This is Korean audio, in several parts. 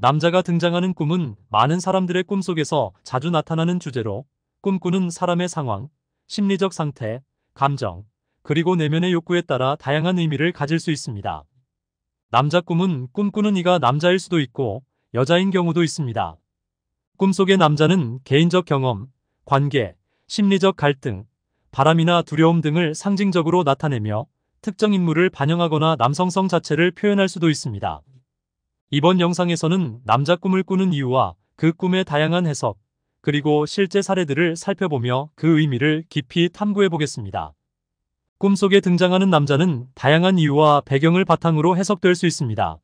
남자가 등장하는 꿈은 많은 사람들의 꿈속에서 자주 나타나는 주제로 꿈꾸는 사람의 상황, 심리적 상태, 감정, 그리고 내면의 욕구에 따라 다양한 의미를 가질 수 있습니다. 남자 꿈은 꿈꾸는 이가 남자일 수도 있고 여자인 경우도 있습니다. 꿈속의 남자는 개인적 경험, 관계, 심리적 갈등, 바람이나 두려움 등을 상징적으로 나타내며 특정 인물을 반영하거나 남성성 자체를 표현할 수도 있습니다. 이번 영상에서는 남자 꿈을 꾸는 이유와 그 꿈의 다양한 해석, 그리고 실제 사례들을 살펴보며 그 의미를 깊이 탐구해 보겠습니다. 꿈속에 등장하는 남자는 다양한 이유와 배경을 바탕으로 해석될 수 있습니다.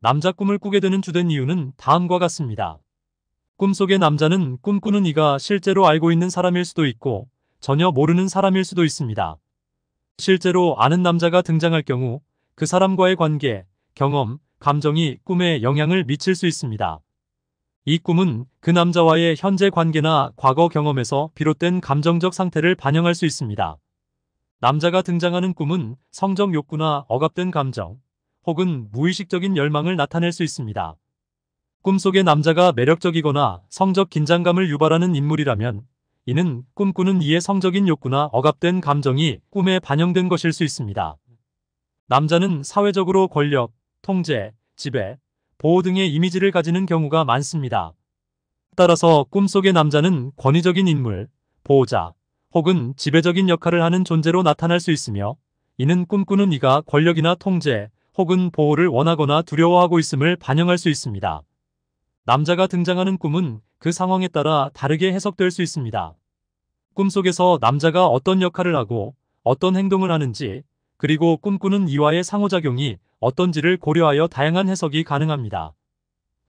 남자 꿈을 꾸게 되는 주된 이유는 다음과 같습니다. 꿈속의 남자는 꿈꾸는 이가 실제로 알고 있는 사람일 수도 있고 전혀 모르는 사람일 수도 있습니다. 실제로 아는 남자가 등장할 경우 그 사람과의 관계, 경험, 감정이 꿈에 영향을 미칠 수 있습니다. 이 꿈은 그 남자와의 현재 관계나 과거 경험에서 비롯된 감정적 상태를 반영할 수 있습니다. 남자가 등장하는 꿈은 성적 욕구나 억압된 감정, 혹은 무의식적인 열망을 나타낼 수 있습니다. 꿈속의 남자가 매력적이거나 성적 긴장감을 유발하는 인물이라면 이는 꿈꾸는 이의 성적인 욕구나 억압된 감정이 꿈에 반영된 것일 수 있습니다. 남자는 사회적으로 권력, 통제, 지배, 보호 등의 이미지를 가지는 경우가 많습니다. 따라서 꿈속의 남자는 권위적인 인물, 보호자, 혹은 지배적인 역할을 하는 존재로 나타날 수 있으며 이는 꿈꾸는 이가 권력이나 통제 혹은 보호를 원하거나 두려워하고 있음을 반영할 수 있습니다. 남자가 등장하는 꿈은 그 상황에 따라 다르게 해석될 수 있습니다. 꿈속에서 남자가 어떤 역할을 하고 어떤 행동을 하는지 그리고 꿈꾸는 이와의 상호작용이 어떤지를 고려하여 다양한 해석이 가능합니다.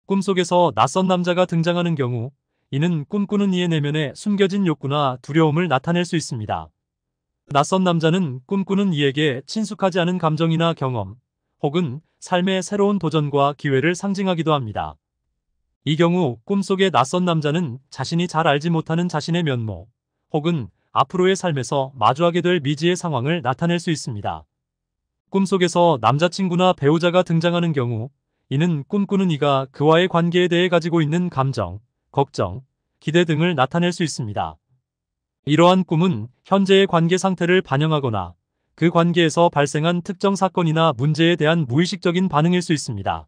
꿈속에서 낯선 남자가 등장하는 경우 이는 꿈꾸는 이의 내면에 숨겨진 욕구나 두려움을 나타낼 수 있습니다. 낯선 남자는 꿈꾸는 이에게 친숙하지 않은 감정이나 경험 혹은 삶의 새로운 도전과 기회를 상징하기도 합니다. 이 경우 꿈속의 낯선 남자는 자신이 잘 알지 못하는 자신의 면모 혹은 앞으로의 삶에서 마주하게 될 미지의 상황을 나타낼 수 있습니다. 꿈속에서 남자친구나 배우자가 등장하는 경우 이는 꿈꾸는 이가 그와의 관계에 대해 가지고 있는 감정, 걱정, 기대 등을 나타낼 수 있습니다. 이러한 꿈은 현재의 관계 상태를 반영하거나 그 관계에서 발생한 특정 사건이나 문제에 대한 무의식적인 반응일 수 있습니다.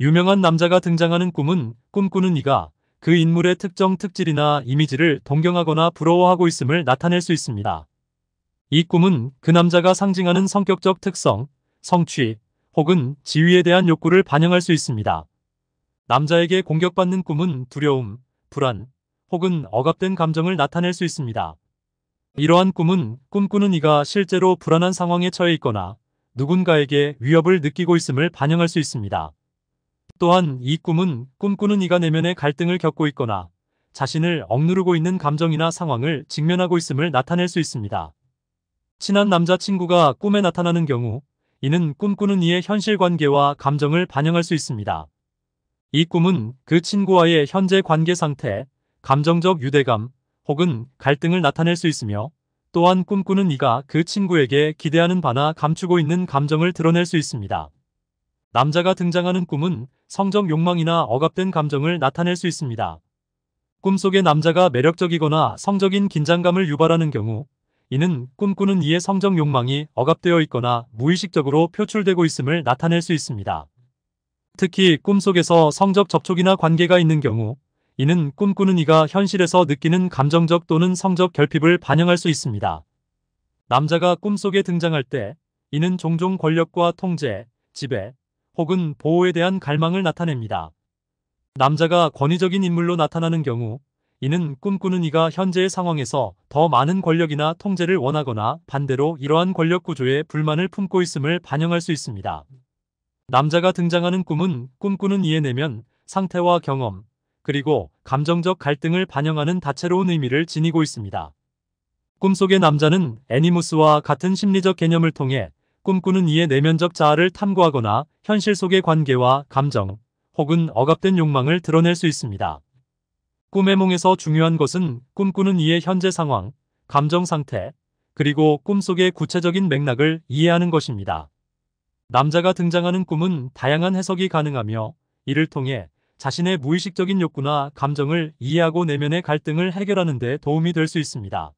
유명한 남자가 등장하는 꿈은 꿈꾸는 이가 그 인물의 특정 특질이나 이미지를 동경하거나 부러워하고 있음을 나타낼 수 있습니다. 이 꿈은 그 남자가 상징하는 성격적 특성, 성취 혹은 지위에 대한 욕구를 반영할 수 있습니다. 남자에게 공격받는 꿈은 두려움, 불안 혹은 억압된 감정을 나타낼 수 있습니다. 이러한 꿈은 꿈꾸는 이가 실제로 불안한 상황에 처해 있거나 누군가에게 위협을 느끼고 있음을 반영할 수 있습니다. 또한 이 꿈은 꿈꾸는 이가 내면의 갈등을 겪고 있거나 자신을 억누르고 있는 감정이나 상황을 직면하고 있음을 나타낼 수 있습니다. 친한 남자친구가 꿈에 나타나는 경우 이는 꿈꾸는 이의 현실관계와 감정을 반영할 수 있습니다. 이 꿈은 그 친구와의 현재 관계 상태, 감정적 유대감 혹은 갈등을 나타낼 수 있으며 또한 꿈꾸는 이가 그 친구에게 기대하는 바나 감추고 있는 감정을 드러낼 수 있습니다. 남자가 등장하는 꿈은 성적 욕망이나 억압된 감정을 나타낼 수 있습니다. 꿈속의 남자가 매력적이거나 성적인 긴장감을 유발하는 경우 이는 꿈꾸는 이의 성적 욕망이 억압되어 있거나 무의식적으로 표출되고 있음을 나타낼 수 있습니다. 특히 꿈속에서 성적 접촉이나 관계가 있는 경우 이는 꿈꾸는 이가 현실에서 느끼는 감정적 또는 성적 결핍을 반영할 수 있습니다. 남자가 꿈속에 등장할 때 이는 종종 권력과 통제, 지배 혹은 보호에 대한 갈망을 나타냅니다. 남자가 권위적인 인물로 나타나는 경우 이는 꿈꾸는 이가 현재의 상황에서 더 많은 권력이나 통제를 원하거나 반대로 이러한 권력 구조에 불만을 품고 있음을 반영할 수 있습니다. 남자가 등장하는 꿈은 꿈꾸는 이에 내면 상태와 경험, 그리고 감정적 갈등을 반영하는 다채로운 의미를 지니고 있습니다. 꿈속의 남자는 애니무스와 같은 심리적 개념을 통해 꿈꾸는 이의 내면적 자아를 탐구하거나 현실 속의 관계와 감정, 혹은 억압된 욕망을 드러낼 수 있습니다. 꿈의 몽에서 중요한 것은 꿈꾸는 이의 현재 상황, 감정 상태, 그리고 꿈속의 구체적인 맥락을 이해하는 것입니다. 남자가 등장하는 꿈은 다양한 해석이 가능하며 이를 통해 자신의 무의식적인 욕구나 감정을 이해하고 내면의 갈등을 해결하는 데 도움이 될 수 있습니다.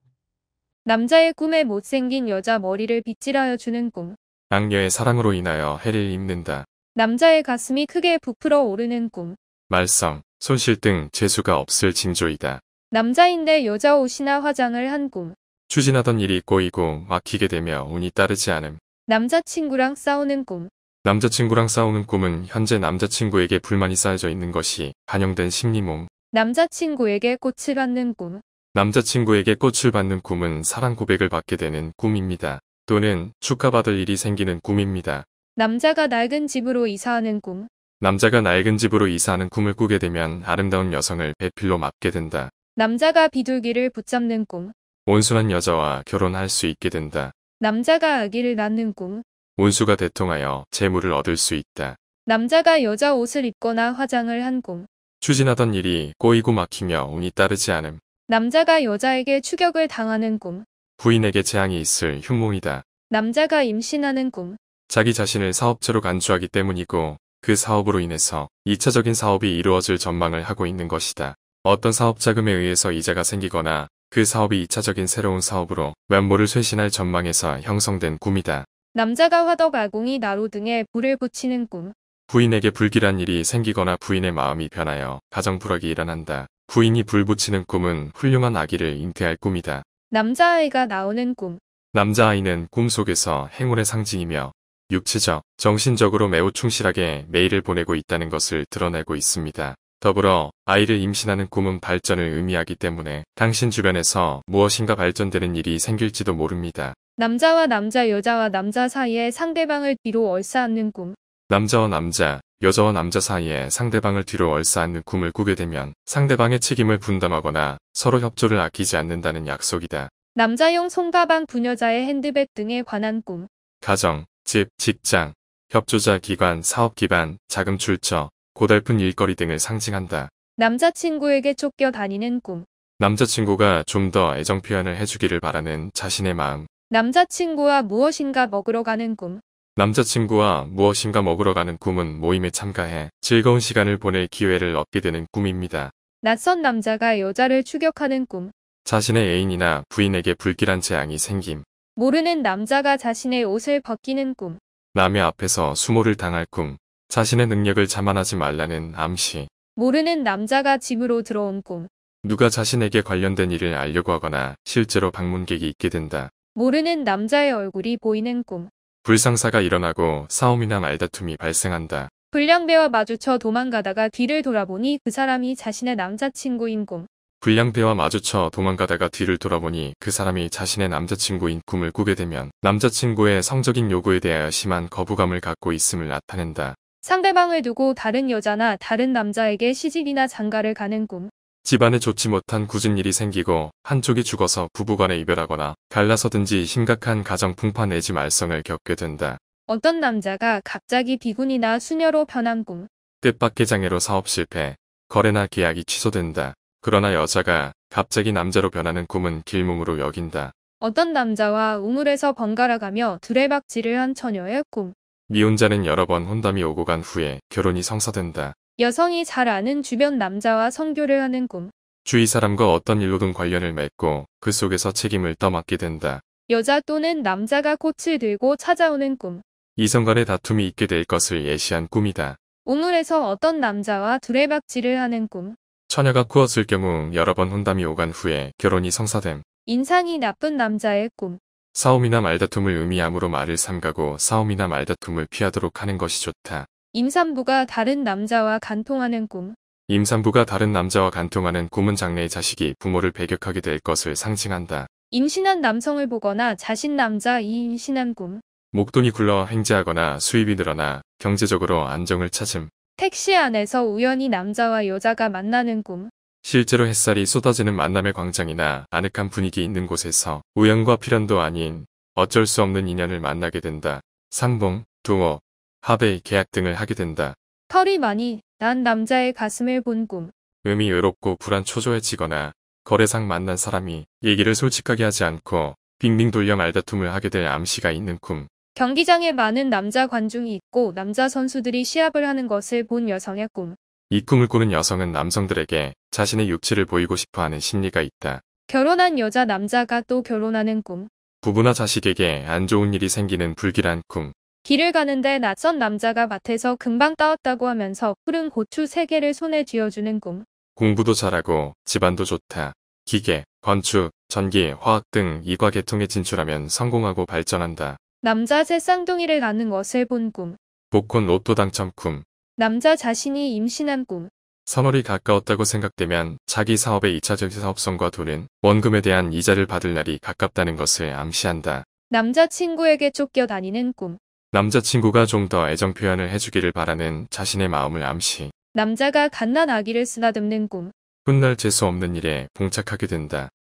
남자의 꿈에 못생긴 여자 머리를 빗질하여 주는 꿈. 악녀의 사랑으로 인하여 해를 입는다. 남자의 가슴이 크게 부풀어 오르는 꿈. 말썽. 손실 등 재수가 없을 징조이다. 남자인데 여자 옷이나 화장을 한 꿈. 추진하던 일이 꼬이고 막히게 되며 운이 따르지 않음. 남자친구랑 싸우는 꿈. 남자친구랑 싸우는 꿈은 현재 남자친구에게 불만이 쌓여져 있는 것이 반영된 심리몸 남자친구에게 꽃을 받는 꿈. 남자친구에게 꽃을 받는 꿈은 사랑 고백을 받게 되는 꿈입니다. 또는 축하받을 일이 생기는 꿈입니다. 남자가 낡은 집으로 이사하는 꿈. 남자가 낡은 집으로 이사하는 꿈을 꾸게 되면 아름다운 여성을 배필로 맞게 된다. 남자가 비둘기를 붙잡는 꿈. 온순한 여자와 결혼할 수 있게 된다. 남자가 아기를 낳는 꿈. 온수가 대통하여 재물을 얻을 수 있다. 남자가 여자 옷을 입거나 화장을 한 꿈. 추진하던 일이 꼬이고 막히며 운이 따르지 않음. 남자가 여자에게 추격을 당하는 꿈. 부인에게 재앙이 있을 흉몽이다. 남자가 임신하는 꿈. 자기 자신을 사업체로 간주하기 때문이고 그 사업으로 인해서 2차적인 사업이 이루어질 전망을 하고 있는 것이다. 어떤 사업 자금에 의해서 이자가 생기거나 그 사업이 2차적인 새로운 사업으로 면모를 쇄신할 전망에서 형성된 꿈이다. 남자가 화덕 아궁이 나로 등에 불을 붙이는 꿈. 부인에게 불길한 일이 생기거나 부인의 마음이 변하여 가정 불악이 일어난다. 부인이 불 붙이는 꿈은 훌륭한 아기를 잉태할 꿈이다. 남자아이가 나오는 꿈. 남자아이는 꿈속에서 행운의 상징이며 육체적, 정신적으로 매우 충실하게 메일을 보내고 있다는 것을 드러내고 있습니다. 더불어 아이를 임신하는 꿈은 발전을 의미하기 때문에 당신 주변에서 무엇인가 발전되는 일이 생길지도 모릅니다. 남자와 남자, 여자와 남자 사이에 상대방을 뒤로 얼싸안는 꿈. 남자와 남자, 여자와 남자 사이에 상대방을 뒤로 얼싸안는 꿈을 꾸게 되면 상대방의 책임을 분담하거나 서로 협조를 아끼지 않는다는 약속이다. 남자용 손가방, 부녀자의 핸드백 등에 관한 꿈. 가정, 집, 직장, 협조자 기관, 사업 기반, 자금 출처, 고달픈 일거리 등을 상징한다. 남자친구에게 쫓겨 다니는 꿈. 남자친구가 좀 더 애정 표현을 해주기를 바라는 자신의 마음. 남자친구와 무엇인가 먹으러 가는 꿈. 남자친구와 무엇인가 먹으러 가는 꿈은 모임에 참가해 즐거운 시간을 보낼 기회를 얻게 되는 꿈입니다. 낯선 남자가 여자를 추격하는 꿈. 자신의 애인이나 부인에게 불길한 재앙이 생김. 모르는 남자가 자신의 옷을 벗기는 꿈. 남의 앞에서 수모를 당할 꿈. 자신의 능력을 자만하지 말라는 암시. 모르는 남자가 집으로 들어온 꿈. 누가 자신에게 관련된 일을 알려고 하거나 실제로 방문객이 있게 된다. 모르는 남자의 얼굴이 보이는 꿈. 불상사가 일어나고 싸움이나 말다툼이 발생한다. 불량배와 마주쳐 도망가다가 뒤를 돌아보니 그 사람이 자신의 남자친구인 꿈. 불량배와 마주쳐 도망가다가 뒤를 돌아보니 그 사람이 자신의 남자친구인 꿈을 꾸게 되면 남자친구의 성적인 요구에 대하여 심한 거부감을 갖고 있음을 나타낸다. 상대방을 두고 다른 여자나 다른 남자에게 시집이나 장가를 가는 꿈. 집안에 좋지 못한 굳은 일이 생기고 한쪽이 죽어서 부부간에 이별하거나 갈라서든지 심각한 가정 풍파 내지 말썽을 겪게 된다. 어떤 남자가 갑자기 비군이나 수녀로 변한 꿈. 뜻밖의 장애로 사업 실패, 거래나 계약이 취소된다. 그러나 여자가 갑자기 남자로 변하는 꿈은 길몸으로 여긴다. 어떤 남자와 우물에서 번갈아 가며 두레박질을 한 처녀의 꿈. 미혼자는 여러 번 혼담이 오고 간 후에 결혼이 성사된다. 여성이 잘 아는 주변 남자와 성교를 하는 꿈. 주위 사람과 어떤 일로든 관련을 맺고 그 속에서 책임을 떠맡게 된다. 여자 또는 남자가 꽃을 들고 찾아오는 꿈. 이성 간의 다툼이 있게 될 것을 예시한 꿈이다. 우물에서 어떤 남자와 두레박질을 하는 꿈. 처녀가 꾸었을 경우 여러 번 혼담이 오간 후에 결혼이 성사됨. 인상이 나쁜 남자의 꿈. 싸움이나 말다툼을 의미함으로 말을 삼가고 싸움이나 말다툼을 피하도록 하는 것이 좋다. 임산부가 다른 남자와 간통하는 꿈. 임산부가 다른 남자와 간통하는 꿈은 장래의 자식이 부모를 배격하게 될 것을 상징한다. 임신한 남성을 보거나 자신 남자 이 임신한 꿈. 목돈이 굴러 행제하거나 수입이 늘어나 경제적으로 안정을 찾음. 택시 안에서 우연히 남자와 여자가 만나는 꿈. 실제로 햇살이 쏟아지는 만남의 광장이나 아늑한 분위기 있는 곳에서 우연과 필연도 아닌 어쩔 수 없는 인연을 만나게 된다. 상봉, 동업, 합의, 계약 등을 하게 된다. 털이 많이 난 남자의 가슴을 본 꿈. 음이 외롭고 불안 초조해지거나 거래상 만난 사람이 얘기를 솔직하게 하지 않고 빙빙 돌려 말다툼을 하게 될 암시가 있는 꿈. 경기장에 많은 남자 관중이 있고 남자 선수들이 시합을 하는 것을 본 여성의 꿈. 이 꿈을 꾸는 여성은 남성들에게 자신의 육체를 보이고 싶어하는 심리가 있다. 결혼한 여자 남자가 또 결혼하는 꿈. 부부나 자식에게 안 좋은 일이 생기는 불길한 꿈. 길을 가는데 낯선 남자가 밭에서 금방 따왔다고 하면서 푸른 고추 3개를 손에 쥐어주는 꿈. 공부도 잘하고 집안도 좋다. 기계, 건축, 전기, 화학 등 이과 계통에 진출하면 성공하고 발전한다. 남자 새 쌍둥이를 낳는 것을 본 꿈. 복권 로또 당첨 꿈. 남자 자신이 임신한 꿈. 3월이 가까웠다고 생각되면 자기 사업의 2차적 사업성과 돈은 원금에 대한 이자를 받을 날이 가깝다는 것을 암시한다. 남자친구에게 쫓겨 다니는 꿈. 남자친구가 좀 더 애정 표현을 해주기를 바라는 자신의 마음을 암시. 남자가 갓난 아기를 쓰나듬는 꿈. 훗날 재수 없는 일에 봉착하게 된다.